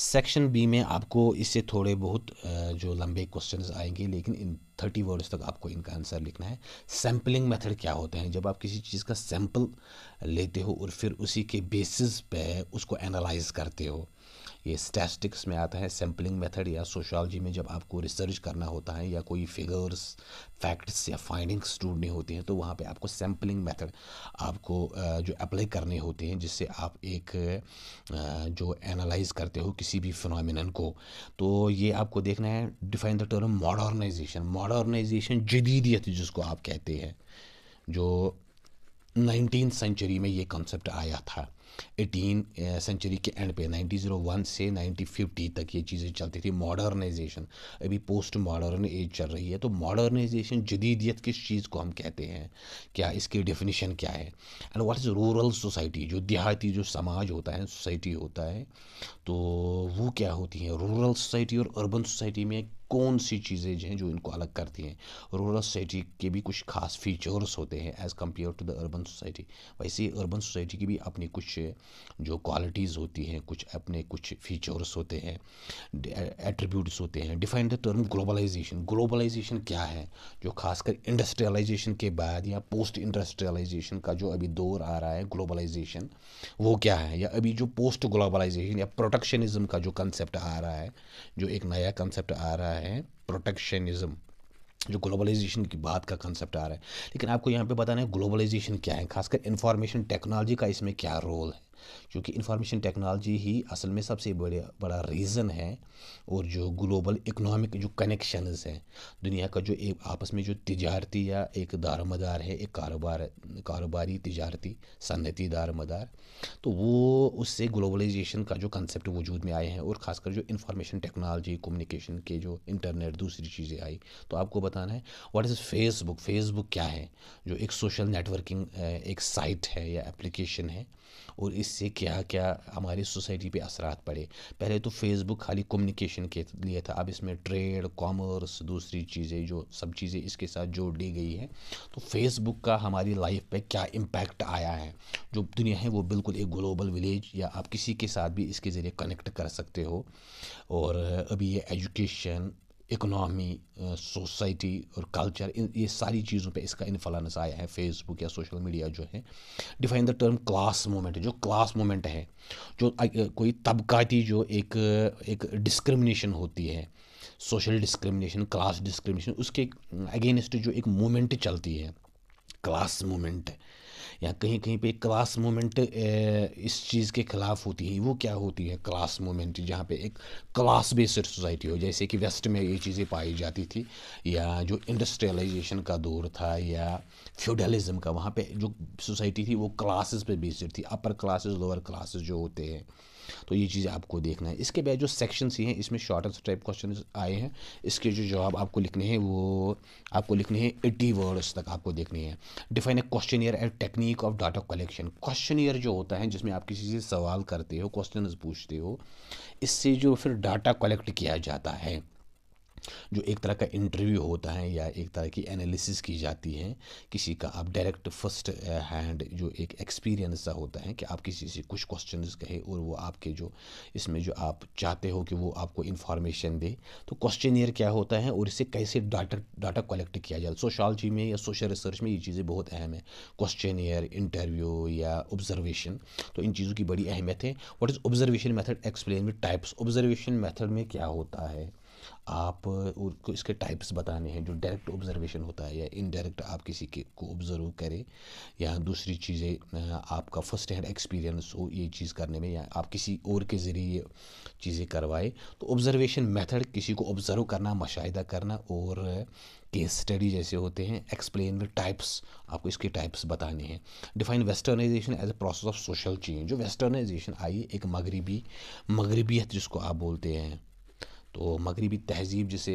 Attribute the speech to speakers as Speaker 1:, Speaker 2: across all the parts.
Speaker 1: Section B में आपको इससे थोड़े बहुत जो लंबे क्वेश्चंस आएंगे लेकिन इन थर्टी वर्ड्स तक आपको इनका आंसर लिखना है सैम्पलिंग मेथड क्या होते हैं जब आप किसी चीज़ का सैम्पल लेते हो और फिर उसी के बेसिस पे उसको एनालाइज करते हो ये स्टैटिस्टिक्स में आता है सैम्पलिंग मेथड या सोशोलॉजी में जब आपको रिसर्च करना होता है या कोई फिगर्स फैक्ट्स या फाइंडिंग्स ढूंढनी होती हैं तो वहाँ पे आपको सैम्पलिंग मेथड आपको जो अप्लाई करने होते हैं जिससे आप एक जो एनालाइज करते हो किसी भी फिनोमिनन को तो ये आपको देखना है define the term modernization modernization जदीदियत जिसको आप कहते हैं जो नाइनटीन सेंचुरी में ये कॉन्सेप्ट आया था एटीन सेंचुरी के एंड पे 1901 से 1950 तक ये चीज़ें चलती थी मॉडर्नाइजेशन अभी पोस्ट मॉडर्न एज चल रही है तो मॉडर्नाइजेशन जदीदियत किस चीज़ को हम कहते हैं क्या इसकी डेफिनेशन क्या है and what is rural society जो देहाती जो समाज होता है सोसाइटी होता है तो वो क्या होती है रूरल सोसाइटी और अर्बन सोसाइटी में कौन सी चीज़ें जो हैं जो इनको अलग करती हैं रूरल सोसाइटी के भी कुछ खास फीचर्स होते हैं as compare to the urban society वैसे अर्बन सोसाइटी की भी अपनी कुछ जो क्वालिटीज़ होती हैं कुछ अपने कुछ फीचर्स होते हैं एट्रीब्यूट्स होते हैं define the term globalization globalization क्या है जो खासकर इंडस्ट्रियलाइजेशन के बाद या पोस्ट इंडस्ट्रियलाइजेशन का जो अभी दौर आ रहा है ग्लोबलाइजेशन वो क्या है या अभी जो पोस्ट ग्लोबलाइजेशन या प्रोटेक्शनिज्म का जो कंसेप्ट आ रहा है जो एक नया कंसेप्ट आ रहा है प्रोटेक्शनिज्म जो ग्लोबलाइजेशन की बात का कंसेप्ट आ रहा है लेकिन आपको यहाँ पे बताना है ग्लोबलाइजेशन क्या है खासकर इंफॉर्मेशन टेक्नोलॉजी का इसमें क्या रोल है क्योंकि इन्फॉर्मेशन टेक्नोलॉजी ही असल में सबसे बड़े बड़ा रीज़न है और जो ग्लोबल इकोनॉमिक जो कनेक्शंस हैं दुनिया का जो एक आपस में जो तजारती या एक दारमदार है एक कारोबार कारोबारी तजारती सनती दारमदार तो वो उससे ग्लोबलाइजेशन का जो कंसेप्ट वजूद में आए हैं और ख़ासकर जो इंफॉर्मेशन टेक्नोलॉजी कम्युनिकेशन के जो इंटरनेट दूसरी चीज़ें आई तो आपको बताना है व्हाट इज़ फेसबुक फेसबुक क्या है जो एक सोशल नेटवर्किंग एक साइट है या एप्लीकेशन है और इस इससे क्या क्या हमारी सोसाइटी पे असरात पड़े पहले तो फेसबुक खाली कम्युनिकेशन के लिए था अब इसमें ट्रेड कॉमर्स दूसरी चीज़ें जो सब चीज़ें इसके साथ जोड़ दी गई है तो फेसबुक का हमारी लाइफ पे क्या इम्पैक्ट आया है जो दुनिया है वो बिल्कुल एक ग्लोबल विलेज या आप किसी के साथ भी इसके ज़रिए कनेक्ट कर सकते हो और अभी ये एजुकेशन इकनॉमी सोसाइटी uh, और कल्चर ये सारी चीज़ों पे इसका इन्फ्लुएंस आया है फेसबुक या सोशल मीडिया जो है define the term class movement जो क्लास मोमेंट है जो uh, कोई तबकाती जो एक एक डिस्क्रिमिनेशन होती है सोशल डिस्क्रिमिनेशन क्लास डिस्क्रिमिनेशन उसके अगेंस्ट जो एक मोमेंट चलती है क्लास है या कहीं कहीं पे क्लास मूवमेंट इस चीज़ के ख़िलाफ़ होती है वो क्या होती है क्लास मूवमेंट जहाँ पे एक क्लास बेस्ड सोसाइटी हो जैसे कि वेस्ट में ये चीज़ें पाई जाती थी या जो इंडस्ट्रियलाइजेशन का दौर था या फ्यूडलिज़म का वहाँ पे जो सोसाइटी थी वो क्लासेस पे बेस्ड थी अपर क्लासेस लोअर क्लासेस जो होते हैं तो ये चीज़ आपको देखना है इसके बाद जो सेक्शन सी हैं इसमें शॉर्ट आंसर टाइप क्वेश्चन आए हैं इसके जो जवाब आपको लिखने हैं वो आपको लिखने हैं एट्टी वर्ड्स तक आपको देखने हैं define a questionnaire and technique of data collection questionnaire जो होता है जिसमें आप किसी से सवाल करते हो क्वेश्चन पूछते हो इससे जो फिर डाटा कलेक्ट किया जाता है जो एक तरह का इंटरव्यू होता है या एक तरह की एनालिसिस की जाती है किसी का आप डायरेक्ट फर्स्ट हैंड जो एक एक्सपीरियंस सा होता है कि आप किसी से कुछ क्वेश्चन कहे और वो आपके जो इसमें जो आप चाहते हो कि वो आपको इन्फॉर्मेशन दे तो क्वेश्चन क्या होता है और इसे कैसे डाटा डाटा कलेक्ट किया जाए सोशलॉजी में या सोशल रिसर्च में ये चीज़ें बहुत अहम है क्वेश्चन इंटरव्यू या ऑब्जर्वेशन तो इन चीज़ों की बड़ी अहमियत है what is observation method explain with types observation method में क्या होता है आप उनको इसके टाइप्स बताने हैं जो डायरेक्ट ऑब्जर्वेशन होता है या इनडायरेक्ट आप किसी के को ऑब्ज़र्व करें या दूसरी चीज़ें आपका फर्स्ट हैंड एक्सपीरियंस हो ये चीज़ करने में या आप किसी और के ज़रिए चीज़ें करवाए तो ऑब्ज़र्वेशन मेथड किसी को ऑब्ज़र्व करना मुशाहिदा करना और केस स्टडी जैसे होते हैं एक्सप्लेन विद टाइप्स आपको इसके टाइप्स बताने हैं define westernization as a process of social change जो वेस्टर्नाइजेशन आई एक मगरबी मगरबियत जिसको आप बोलते हैं तो मगरबी तहज़ीब जिसे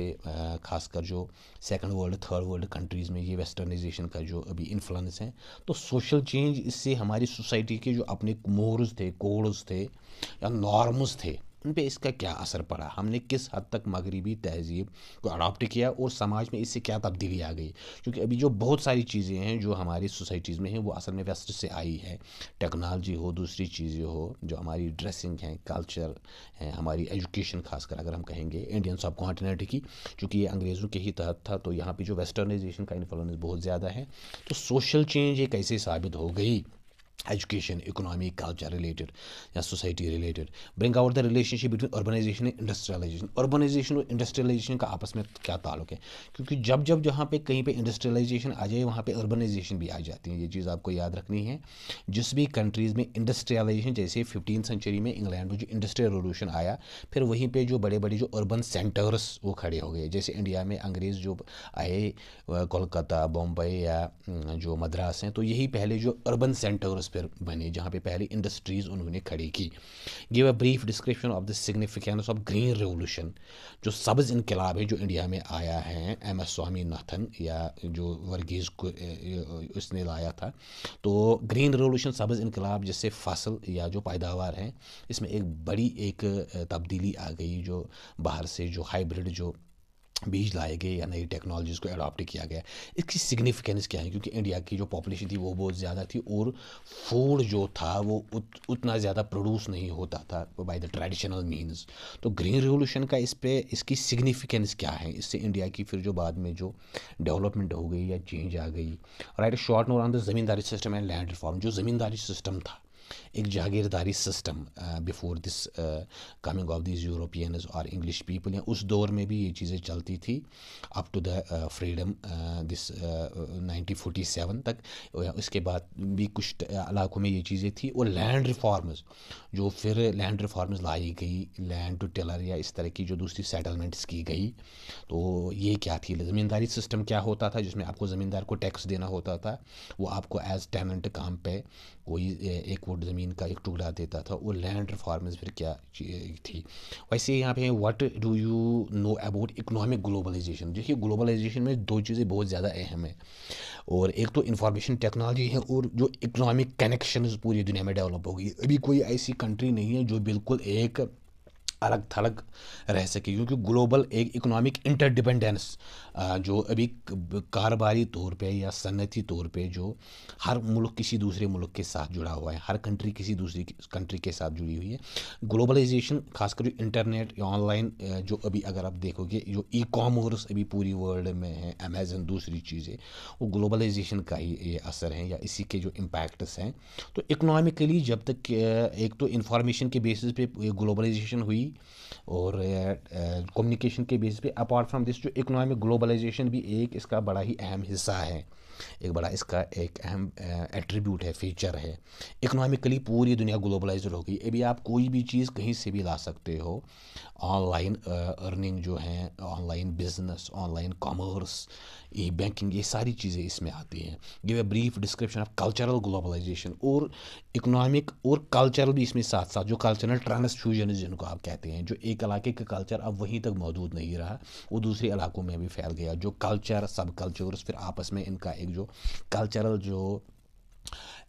Speaker 1: खासकर जो second world third world countries में ये वेस्टर्नाइजेशन का जो अभी इन्फ्लुएंस है तो सोशल चेंज इससे हमारी सोसाइटी के जो अपने मोरस थे कोड्स थे या नॉर्म्स थे उन पर इसका क्या असर पड़ा हमने किस हद तक मगरबी तहजीब को अडॉप्ट किया और समाज में इससे क्या तब्दीली आ गई क्योंकि अभी जो बहुत सारी चीज़ें हैं जो हमारी सोसाइटीज़ में हैं वो असल में वेस्ट से आई है टेक्नोलॉजी हो दूसरी चीज़ें हो जो हमारी ड्रेसिंग हैं कल्चर हैं हमारी एजुकेशन खासकर अगर हम कहेंगे इंडियन सब कॉन्टिनेंट की चूँकि ये अंग्रेज़ों के ही तहत था तो यहाँ पर जो वेस्टर्नाइजेशन का इन्फ्लुएंस बहुत ज़्यादा है तो सोशल चेंज ये कैसे साबित हो गई education, economic, culture related, yeah, society related. Bring out the relationship between urbanization and industrialization. Urbanization और industrialization का आपस में क्या ताल्लुक है क्योंकि जब जब जहाँ पे कहीं पे industrialization आ जाए वहाँ पे urbanization भी आ जाती है ये चीज़ आपको याद रखनी है जिस भी कंट्रीज़ में industrialization जैसे फिफ्टीन सेंचुरी में इंग्लैंड में जो इंडस्ट्रियल रेवोल्यूशन आया फिर वहीं पर जो बड़े बड़े जो अर्बन सेंटर्स वो खड़े हो गए जैसे इंडिया में अंग्रेज़ जो आए कोलकाता बॉम्बे या जो मद्रास हैं तो यही पहले जो अर्बन सेंटर्स एटमोसफेयर बने जहाँ पे पहली इंडस्ट्रीज़ उन्होंने खड़ी की give a brief description of the significance of green revolution जो सब्ज़ इनकलाब है जो इंडिया में आया है एम एस स्वामीनाथन या जो वर्गीज़ को उसने लाया था तो ग्रीन रेवोल्यूशन सब्ज़ इनकलाब जिससे फसल या जो पैदावार है इसमें एक बड़ी एक तब्दीली आ गई जो बाहर से जो हाइब्रिड जो बीज लाए गए या नई टेक्नोलॉजीज़ को अडॉप्ट किया गया इसकी सिग्निफिकेंस क्या है क्योंकि इंडिया की जो पॉपुलेशन थी वो बहुत ज़्यादा थी और फूड जो था वो उत, उतना ज़्यादा प्रोड्यूस नहीं होता था बाय द ट्रेडिशनल मीन्स तो ग्रीन रिवोल्यूशन का इस पर इसकी सिग्निफिकेंस क्या है इससे इंडिया की फिर जो बाद में जो डेवलपमेंट हो गई या चेंज आ गई write short note on the zamindari system and land reform जो ज़मींदारी सिस्टम था एक jagirdari system before this coming of this Europeans और इंग्लिश पीपल या उस दौर में भी ये चीज़ें चलती थी up to the freedom this nineteen seven तक उसके बाद भी कुछ uh, इलाकों में ये चीज़ें थी और लैंड रिफॉर्म्स जो फिर लैंड रिफॉर्म्स लाई गई लैंड टू टेलर या इस तरह की जो दूसरी सेटलमेंट्स की गई तो ये क्या थी ज़मींदारी सिस्टम क्या होता था जिसमें आपको ज़मींदार को टैक्स देना होता था वो आपको एज टेनेंट काम पे कोई एक वो ज़मीन का एक टुकड़ा देता था वो लैंड रिफॉर्म्स फिर क्या थी वैसे यहाँ पे what do you know about economic globalization देखिए ग्लोबलाइजेशन में दो चीज़ें बहुत ज़्यादा अहम है और एक तो इन्फॉर्मेशन टेक्नोलॉजी है और जो इकोनॉमिक कनेक्शन पूरी दुनिया में डेवलप हो गई अभी कोई ऐसी कंट्री नहीं है जो बिल्कुल एक अलग थलग रह सके क्योंकि ग्लोबल एक इकोनॉमिक इंटरडिपेंडेंस जो अभी कारोबारी तौर पे या सनती तौर पे जो हर मुल्क किसी दूसरे मुल्क के साथ जुड़ा हुआ है हर कंट्री किसी दूसरी कंट्री के साथ जुड़ी हुई है ग्लोबलाइजेशन खासकर जो इंटरनेट या ऑनलाइन जो अभी अगर आप देखोगे जो ई कॉमर्स अभी पूरी वर्ल्ड में है अमेजन दूसरी चीज़ें वो ग्लोबलाइजेशन का ही ये असर है या इसी के जो इम्पैक्ट्स हैं तो इकोनॉमिकली जब तक एक तो इन्फॉर्मेशन के बेसिस पे ग्लोबलाइजेशन हुई थी और कम्युनिकेशन के बेस पे अपार्ट फ्रॉम दिस जो इकोनॉमिक ग्लोबलाइजेशन भी एक इसका बड़ा ही अहम हिस्सा है एक बड़ा इसका एक अहम एट्रीब्यूट है फीचर है इकनॉमिकली पूरी दुनिया ग्लोबलाइज हो गई अभी आप कोई भी चीज़ कहीं से भी ला सकते हो ऑनलाइन अर्निंग जो है online business online commerce e banking ये सारी चीज़ें इसमें आती हैं ये brief description of cultural globalization और इकोनॉमिक और कल्चरल भी इसमें साथ साथ जो कल्चरल ट्रांसफ्यूजन जिनको आप कहते हैं जो एक इलाके का कल्चर अब वहीं तक मौजूद नहीं रहा वो दूसरे इलाकों में भी फैल गया जो कल्चर सब कल्चर्स फिर आपस में इनका एक एक जो कल्चरल जो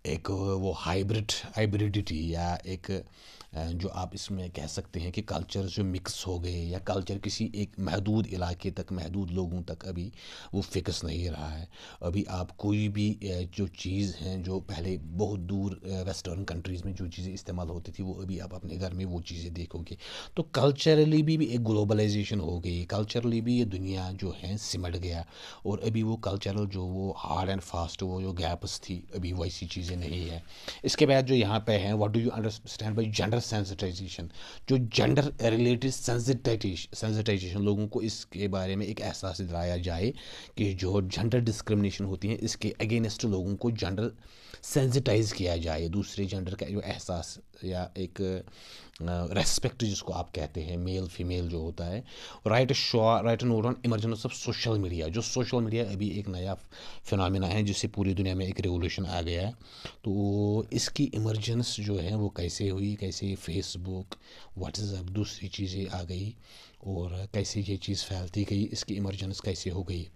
Speaker 1: एक वो हाइब्रिड हाइब्रिडिटी या एक जो आप इसमें कह सकते हैं कि कल्चर जो मिक्स हो गए या कल्चर किसी एक महदूद इलाके तक महदूद लोगों तक अभी वो फिक्स नहीं रहा है अभी आप कोई भी जो चीज़ हैं जो पहले बहुत दूर वेस्टर्न कंट्रीज़ में जो चीज़ें इस्तेमाल होती थी वो अभी आप अपने घर में वो चीज़ें देखोगे तो कल्चरली भी, भी एक ग्लोबलाइजेशन हो गई कल्चरली भी ये दुनिया जो है सिमट गया और अभी वो कल्चरल जो वो हार्ड एंड फास्ट वो जो गैप्स थी अभी वैसी चीज़ें नहीं है इसके बाद जो यहाँ पे हैं what do you understand by gender gender sensitization जो जेंडर रिलेटेड सेंसिटाइजेशन लोगों को इसके बारे में एक एहसास दिलाया जाए कि जो जेंडर डिस्क्रिमिनेशन होती है इसके अगेंस्ट लोगों को जेंडर सेंसिटाइज किया जाए दूसरे जेंडर का जो एहसास या एक रेस्पेक्ट जिसको आप कहते हैं मेल फीमेल जो होता है राइट शॉ write note on emergence of social media जो सोशल मीडिया अभी एक नया फिनमिना है जिससे पूरी दुनिया में एक रेवोल्यूशन आ गया है तो इसकी इमरजेंस जो है वो कैसे हुई कैसे फेसबुक व्हाट्सएप दूसरी चीज़ें आ गई और कैसे ये चीज़ फैलती गई इसकी इमरजेंस कैसे हो गई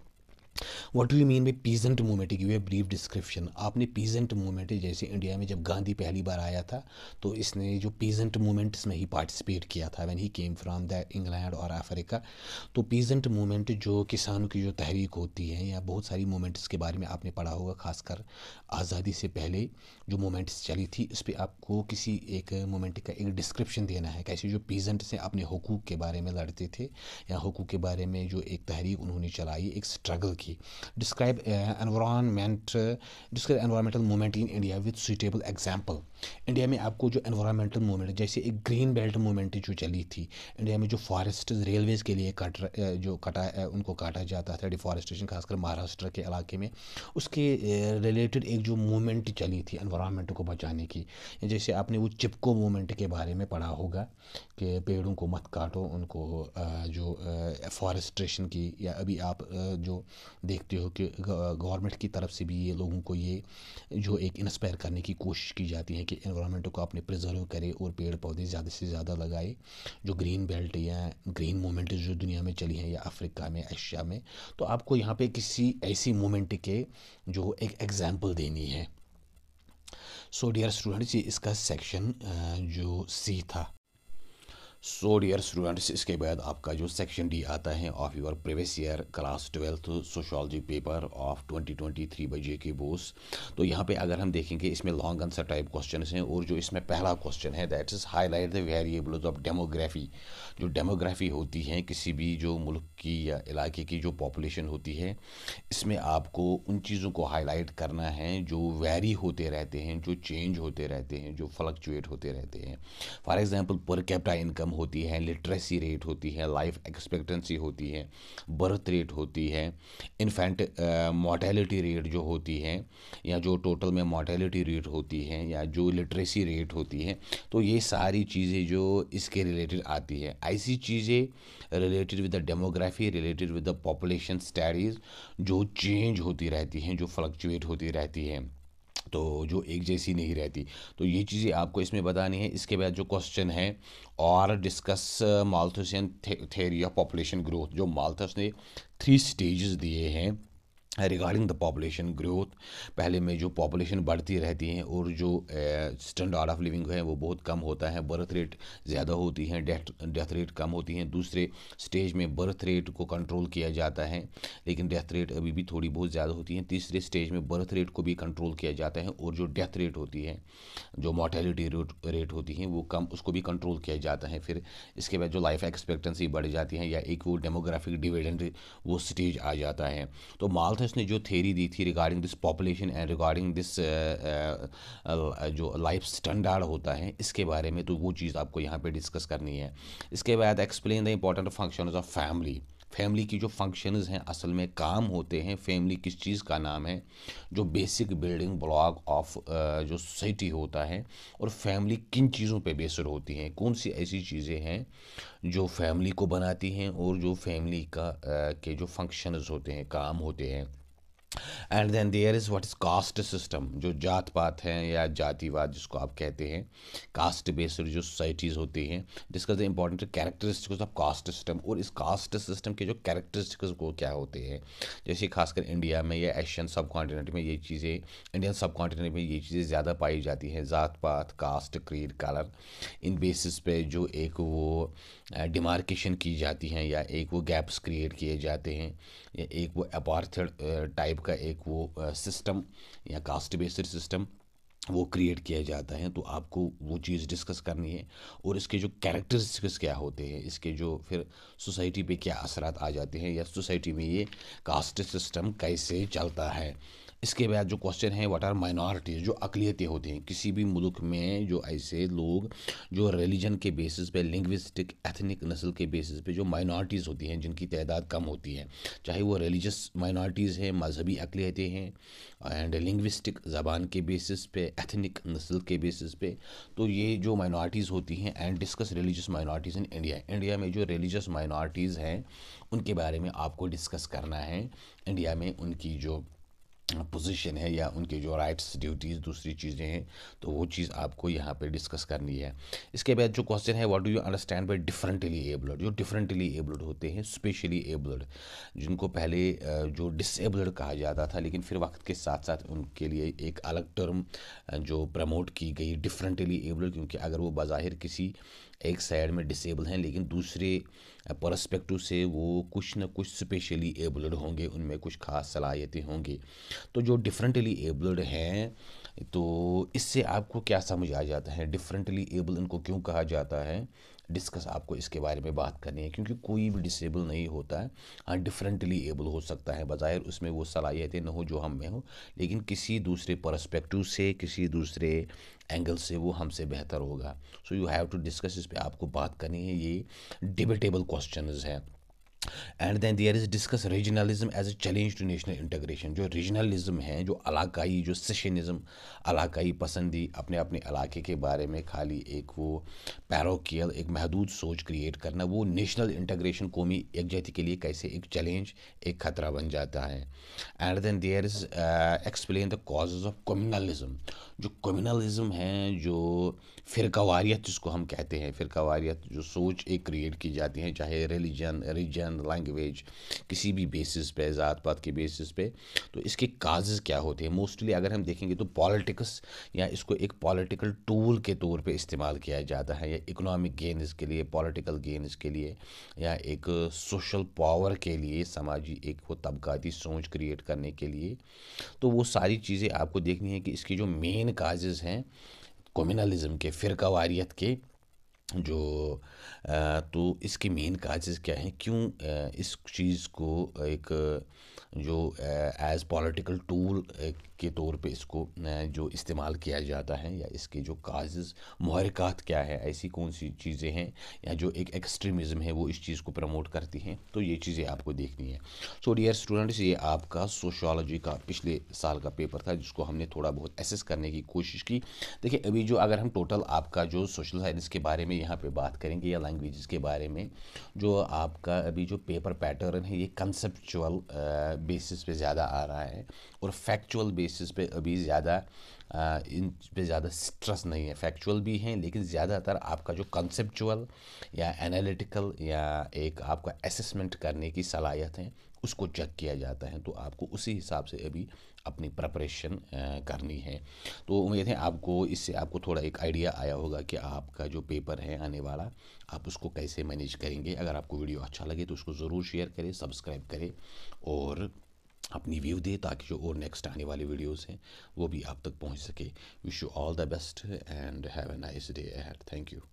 Speaker 1: what do you mean by peasant movement you a brief description आपने पीजेंट मूवमेंट जैसे इंडिया में जब गांधी पहली बार आया था तो इसने जो पीजेंट मूवमेंट्स में ही पार्टिसिपेट किया था when he came from the England और अफ्रीका तो पीजेंट मूवमेंट जो किसानों की जो तहरीक होती है या बहुत सारी मूवमेंट्स के बारे में आपने पढ़ा होगा खासकर आज़ादी से पहले जो मूवमेंट्स चली थी उस पर आपको किसी एक मूवमेंट का एक डिस्क्रिप्शन देना है कैसे जो पीजेंट से अपने हकूक़ के बारे में लड़ते थे या हकूक़ के बारे में जो एक तहरीक उन्होंने चलाई एक स्ट्रगल की describe uh, describe environmental movement in India with India with India में आपको जो एनवायरमेंटल मूवमेंट जैसे एक ग्रीन बेल्ट मूवमेंट जो चली थी इंडिया में जो फॉरेस्ट रेलवेज के लिए काट uh, जो काटा uh, उनको काटा जाता था डिफॉरेस्टेशन खासकर महाराष्ट्र के इलाके में उसके रिलेटेड uh, एक जो मूवमेंट चली थी एनवायरमेंट को बचाने की जैसे आपने वो चिपको मूवमेंट के बारे में पढ़ा होगा कि पेड़ों को मत काटो उनको जो फॉरेस्ट्रेशन की या अभी आप जो देखते हो कि गवर्नमेंट की तरफ से भी ये लोगों को ये जो एक इंस्पायर करने की कोशिश की जाती है कि इन्वामेंट को अपने प्रिजर्व करें और पेड़ पौधे ज़्यादा से ज़्यादा लगाए जो ग्रीन बेल्ट या ग्रीन मूवमेंट जो दुनिया में चली हैं या अफ्रीका में एशिया में तो आपको यहाँ पर किसी ऐसी मूवमेंट के जो एक एग्ज़ाम्पल देनी है सो डियर स्टूडेंट्स ये इसका सेक्शन जो सी था सो डियर स्टूडेंट्स इसके बाद आपका जो सेक्शन डी आता है of your previous year class twelfth sociology paper of 2023 by J K Bose तो यहाँ पे अगर हम देखेंगे इसमें लॉन्ग आंसर टाइप क्वेश्चन हैं और जो इसमें पहला क्वेश्चन है that is highlight the variables of demography जो डेमोग्राफी होती है किसी भी जो मुल्क की या इलाके की जो पॉपुलेशन होती है इसमें आपको उन चीज़ों को हाईलाइट करना है जो वेरी होते रहते हैं जो चेंज होते रहते हैं जो फ्लक्चुएट होते रहते हैं for example per capita income होती है लिटरेसी रेट होती है लाइफ एक्सपेक्टेंसी होती है बर्थ रेट होती है इन्फेंट मोटेलिटी रेट जो होती है या जो टोटल में मोटेलिटी रेट होती है या जो लिटरेसी रेट होती है तो ये सारी चीज़ें जो इसके रिलेटेड आती है ऐसी चीज़ें related with the demography related with the population studies जो चेंज होती रहती हैं जो फ्लक्चुएट होती रहती है तो जो एक जैसी नहीं रहती तो ये चीज़ें आपको इसमें बतानी है इसके बाद जो क्वेश्चन है और discuss Malthusian theory of population growth जो माल्थस ने थ्री स्टेजेस दिए हैं रिगार्डिंग द पॉपुलेशन ग्रोथ पहले में जो पॉपुलेशन बढ़ती रहती है और जो स्टैंडर्ड ऑफ लिविंग है वो बहुत कम होता है बर्थ रेट ज़्यादा होती है डेथ डेथ रेट कम होती है दूसरे स्टेज में बर्थ रेट को कंट्रोल किया जाता है लेकिन डेथ रेट अभी भी थोड़ी बहुत ज़्यादा होती है तीसरे स्टेज में बर्थ रेट को भी कंट्रोल किया जाता है और जो डेथ रेट होती है जो मोर्टेलिटी रेट होती है वो कम उसको भी कंट्रोल किया जाता है फिर इसके बाद जो लाइफ एक्सपेक्टेंसी बढ़ जाती है या एक वो डेमोग्राफिक डिविडेंट वो स्टेज आ जाता है तो माल ऑथर्स ने जो थेरी दी थी regarding this population and regarding this जो लाइफ स्टैंडर्ड होता है इसके बारे में तो वो चीज़ आपको यहाँ पे डिस्कस करनी है इसके बाद explain the important function of family family की जो फंक्शंस हैं असल में काम होते हैं फैमिली किस चीज़ का नाम है जो बेसिक बिल्डिंग ब्लॉक ऑफ जो सोसाइटी होता है और फैमिली किन चीज़ों पे बेसड होती हैं कौन सी ऐसी चीज़ें हैं जो फैमिली को बनाती हैं और जो फैमिली का के जो फंक्शंस होते हैं काम होते हैं and then there is what is caste system जो जात पात हैं या जातिवाद जिसको आप कहते हैं कास्ट बेस्ड जो सोसाइटीज़ होती हैं discuss the important characteristics of caste system और इस कास्ट सिस्टम के जो कैरेक्टरिस्टिक्स वो क्या होते हैं जैसे खासकर इंडिया में या एशियन सब कॉन्टिनेंट में ये चीज़ें इंडियन सब कॉन्टिनेंट में ये चीज़ें ज़्यादा पाई जाती हैं ज़ात पात caste creed colour in basis पे जो एक वो डिमार्केशन की जाती हैं या एक वो गैप्स क्रिएट किए जाते हैं या एक वो अपार्थ टाइप का एक वो सिस्टम या कास्ट बेस्ड सिस्टम वो क्रिएट किया जाता है तो आपको वो चीज़ डिस्कस करनी है और इसके जो कैरेक्टरिस्टिक्स क्या होते हैं इसके जो फिर सोसाइटी पे क्या असरात आ जाते हैं या सोसाइटी में ये कास्ट सिस्टम कैसे चलता है इसके बाद जो क्वेश्चन है व्हाट आर माइनॉरिटीज़ जो अकलीतें होती हैं किसी भी मुल्क में जो ऐसे लोग जो रिलीजन के बेसिस पे लिंग्विस्टिक एथनिक नस्ल के बेसिस पे जो माइनॉरिटीज़ होती हैं जिनकी तादाद कम होती है चाहे वो रिलीजस माइनॉरिटीज़ हैं मजहबी अकलीतें हैं एंड लिंग्विस्टिक ज़बान के बेसिस पे एथनिक नस्ल के बेसिस पे तो ये जो माइनॉरिटीज़ होती हैं and discuss religious minorities in India India में जो रिलीजस माइनॉरिटीज़ हैं उनके बारे में आपको डिस्कस करना है इंडिया में उनकी जो पोजीशन है या उनके जो राइट्स ड्यूटीज़ दूसरी चीज़ें हैं तो वो चीज़ आपको यहाँ पे डिस्कस करनी है इसके बाद जो क्वेश्चन है what do you understand by differently abled जो डिफरेंटली एबल्ड होते हैं स्पेशली एबल्ड जिनको पहले जो डिसेबल्ड कहा जाता था लेकिन फिर वक्त के साथ साथ उनके लिए एक अलग टर्म जो प्रमोट की गई डिफरेंटली एबल्ड क्योंकि अगर वो बाहिर किसी एक साइड में डिसेबल हैं लेकिन दूसरे परस्पेक्टिव से वो कुछ ना कुछ स्पेशली एबल्ड होंगे उनमें कुछ खास सलाहियतें होंगी तो जो डिफरेंटली एबल्ड हैं तो इससे आपको क्या समझ आ जाता है डिफरेंटली एबल इनको क्यों कहा जाता है डिस्कस आपको इसके बारे में बात करनी है क्योंकि कोई भी डिसेबल नहीं होता है हाँ डिफरेंटली एबल हो सकता है बज़ाहिर उसमें वो सलाहियतें ना हो जो हम में हो लेकिन किसी दूसरे परस्पेक्टिव से किसी दूसरे एंगल से वो हमसे बेहतर होगा so you have to discuss इस पर आपको बात करनी है ये डिबेटेबल क्वेश्चन है and then there is discuss regionalism as a challenge to national integration जो रीजनलिज्म है जो इलाकाई जो सेशनिज्म इलाकाई पसंदी अपने अपने इलाके के बारे में खाली एक वो पैरोकियल एक महदूद सोच क्रिएट करना वो नेशनल इंटीग्रेशन कौमी यकजहती के लिए कैसे एक चैलेंज एक ख़तरा बन जाता है and then there is explain the cause of communalism जो कम्यूनलिज़म है जो फिरकवारीत जिसको हम कहते हैं फिरकवारीत जो सोच एक क्रिएट की जाती है चाहे रिलीजन रिलीजन लैंग्वेज किसी भी बेसिस पे ज़ात पात के बेसिस पे तो इसके काजेज़ क्या होते हैं मोस्टली अगर हम देखेंगे तो पॉलिटिक्स या इसको एक पॉलिटिकल टूल के तौर पे इस्तेमाल किया जाता है या इकोनॉमिक गेनस के लिए पॉलिटिकल गेनस के लिए या एक सोशल पावर के लिए समाजी एक वो तबकाती सोच क्रिएट करने के लिए तो वो सारी चीज़ें आपको देखनी है कि इसकी जो मेन काजेज़ हैं कम्युनलिज्म के फ़िरकावारीत के जो तो इसके मेन काजेज़ क्या हैं क्यों इस चीज़ को एक जो एज़ पॉलिटिकल टूल के तौर पे इसको जो इस्तेमाल किया जाता है या इसके जो काजेज़ महरक़ात क्या है ऐसी कौन सी चीज़ें हैं या जो एक एक्सट्रीमिज़म है वो इस चीज़ को प्रमोट करती हैं तो ये चीज़ें आपको देखनी है सो डियर स्टूडेंट्स ये आपका सोशोलॉजी का पिछले साल का पेपर था जिसको हमने थोड़ा बहुत एसेस करने की कोशिश की देखिए अभी जो अगर हम टोटल आपका जो सोशल साइंस के बारे में यहाँ पर बात करेंगे या लैंग्वेज के बारे में जो आपका अभी जो पेपर पैटर्न है ये कंसेप्चुअल बेसिस पे ज़्यादा आ रहा है और फैक्चुअल बेसिस पे अभी ज़्यादा इन पे ज़्यादा स्ट्रेस नहीं है फैक्चुअल भी हैं लेकिन ज़्यादातर आपका जो कंसेप्चुअल या एनालिटिकल या एक आपका असेसमेंट करने की सलाहियत है उसको चेक किया जाता है तो आपको उसी हिसाब से अभी अपनी प्रपरेशन करनी है तो उम्मीद है आपको इससे आपको थोड़ा एक आइडिया आया होगा कि आपका जो पेपर है आने वाला आप उसको कैसे मैनेज करेंगे अगर आपको वीडियो अच्छा लगे तो उसको ज़रूर शेयर करें सब्सक्राइब करें और अपनी व्यू दे ताकि जो और नेक्स्ट आने वाले वीडियोस हैं वो भी आप तक पहुंच सके wish you all the best and have a nice day and thank you